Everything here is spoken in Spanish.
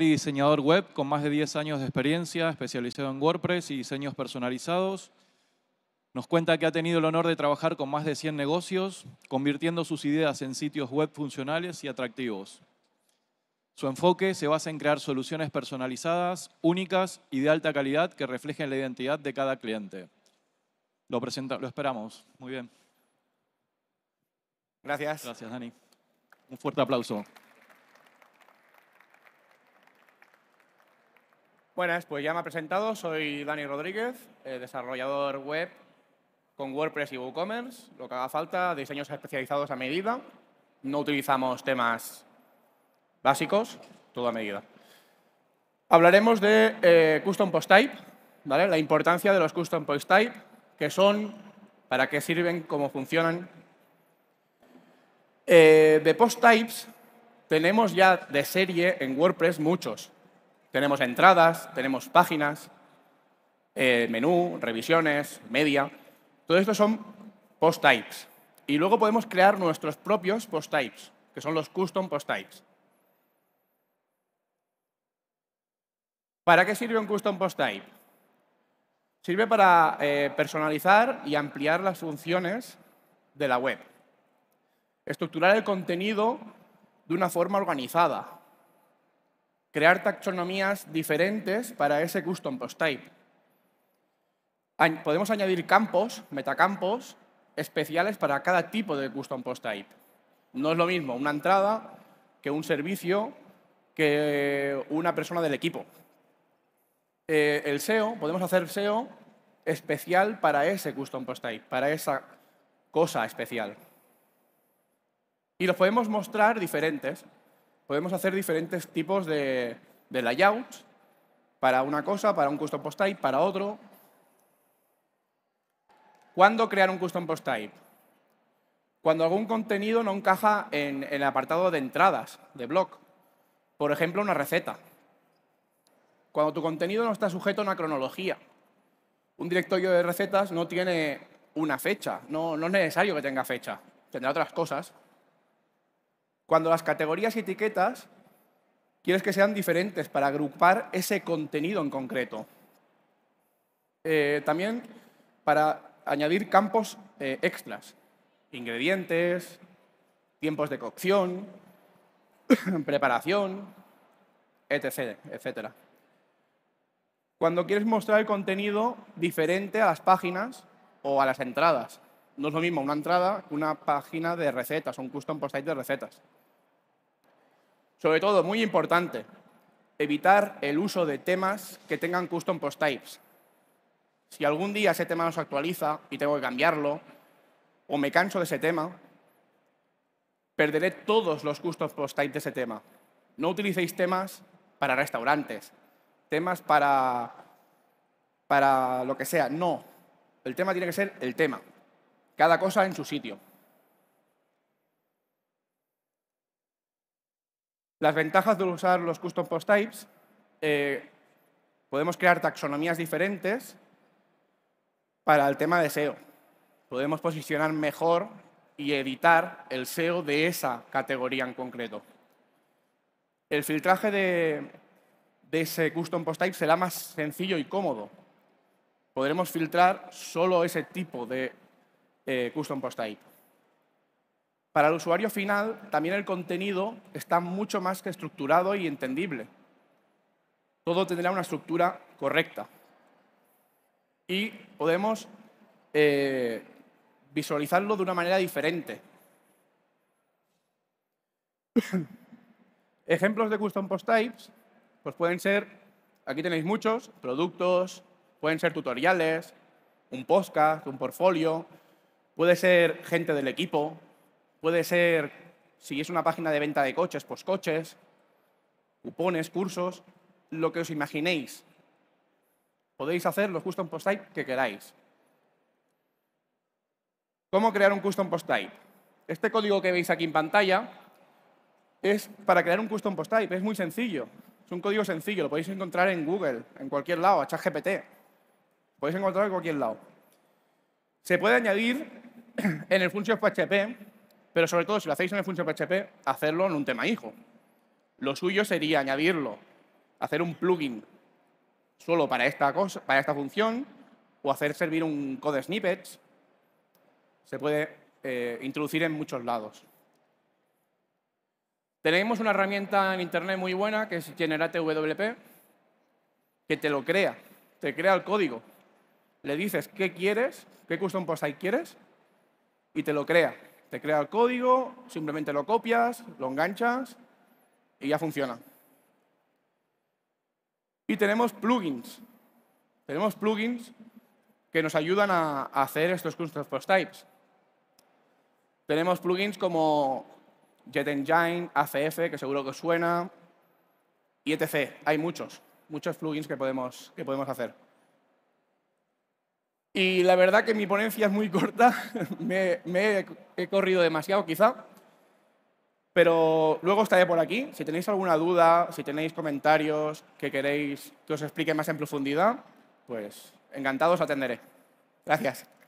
y diseñador web con más de 10 años de experiencia, especializado en WordPress y diseños personalizados. Nos cuenta que ha tenido el honor de trabajar con más de 100 negocios, convirtiendo sus ideas en sitios web funcionales y atractivos. Su enfoque se basa en crear soluciones personalizadas, únicas y de alta calidad que reflejen la identidad de cada cliente. Lo, lo esperamos. Muy bien. Gracias. Gracias, Dani. Un fuerte aplauso. Buenas, pues ya me ha presentado, soy Dani Rodríguez, eh, desarrollador web con WordPress y WooCommerce, lo que haga falta, diseños especializados a medida, no utilizamos temas básicos, todo a medida. Hablaremos de eh, Custom Post Type, la importancia de los Custom Post Type, qué son, para qué sirven, cómo funcionan. Eh, de Post Types tenemos ya de serie en WordPress muchos, tenemos entradas, tenemos páginas, eh, menú, revisiones, media. Todo esto son post types. Y luego podemos crear nuestros propios post types, que son los custom post types. ¿Para qué sirve un custom post type? Sirve para eh, personalizar y ampliar las funciones de la web. Estructurar el contenido de una forma organizada, crear taxonomías diferentes para ese custom post type. Podemos añadir campos, metacampos, especiales para cada tipo de custom post type. No es lo mismo una entrada que un servicio que una persona del equipo. Eh, el SEO, podemos hacer SEO especial para ese custom post type, para esa cosa especial. Y los podemos mostrar diferentes podemos hacer diferentes tipos de, de layouts para una cosa, para un custom post type, para otro. ¿Cuándo crear un custom post type? Cuando algún contenido no encaja en, el apartado de entradas de blog. Por ejemplo, una receta. Cuando tu contenido no está sujeto a una cronología. Un directorio de recetas no tiene una fecha, no, no es necesario que tenga fecha, tendrá otras cosas, cuando las categorías y etiquetas quieres que sean diferentes para agrupar ese contenido en concreto. Eh, también para añadir campos eh, extras, ingredientes, tiempos de cocción, preparación, etc., etcétera. Cuando quieres mostrar el contenido diferente a las páginas o a las entradas. No es lo mismo una entrada que una página de recetas, un custom post site de recetas. Sobre todo, muy importante, evitar el uso de temas que tengan custom post types. Si algún día ese tema no se actualiza y tengo que cambiarlo, o me canso de ese tema, perderé todos los custom post types de ese tema. No utilicéis temas para restaurantes, temas para, para lo que sea. No, el tema tiene que ser el tema. Cada cosa en su sitio. Las ventajas de usar los custom post types, eh, podemos crear taxonomías diferentes para el tema de SEO. Podemos posicionar mejor y editar el SEO de esa categoría en concreto. El filtraje de, ese custom post type será más sencillo y cómodo. Podremos filtrar solo ese tipo de eh, custom post type. Para el usuario final, también el contenido está mucho más que estructurado y entendible. Todo tendrá una estructura correcta. Y podemos eh, visualizarlo de una manera diferente. Ejemplos de custom post types pues pueden ser, aquí tenéis muchos, productos, pueden ser tutoriales, un podcast, un portfolio, puede ser gente del equipo, Puede ser, si es una página de venta de coches, postcoches, pues cupones, cursos, lo que os imaginéis. Podéis hacer los custom post type que queráis. ¿Cómo crear un custom post type? Este código que veis aquí en pantalla es para crear un custom post type. Es muy sencillo. Es un código sencillo. Lo podéis encontrar en Google, en cualquier lado, a ChatGPT. podéis encontrarlo en cualquier lado. Se puede añadir en el functions.php PHP pero sobre todo, si lo hacéis en el función PHP, hacerlo en un tema hijo. Lo suyo sería añadirlo, hacer un plugin solo para esta, cosa, para esta función o hacer servir un code snippets. Se puede eh, introducir en muchos lados. Tenemos una herramienta en Internet muy buena que es Generate WP, que te lo crea, te crea el código. Le dices qué quieres, qué custom post site quieres y te lo crea. Te crea el código, simplemente lo copias, lo enganchas y ya funciona. Y tenemos plugins. Tenemos plugins que nos ayudan a hacer estos custom post types. Tenemos plugins como JetEngine, ACF, que seguro que suena, y etc. Hay muchos, muchos plugins que podemos, que podemos hacer. Y la verdad que mi ponencia es muy corta, me, he corrido demasiado quizá, pero luego estaré por aquí. Si tenéis alguna duda, si tenéis comentarios que queréis que os explique más en profundidad, pues encantados atenderé. Gracias.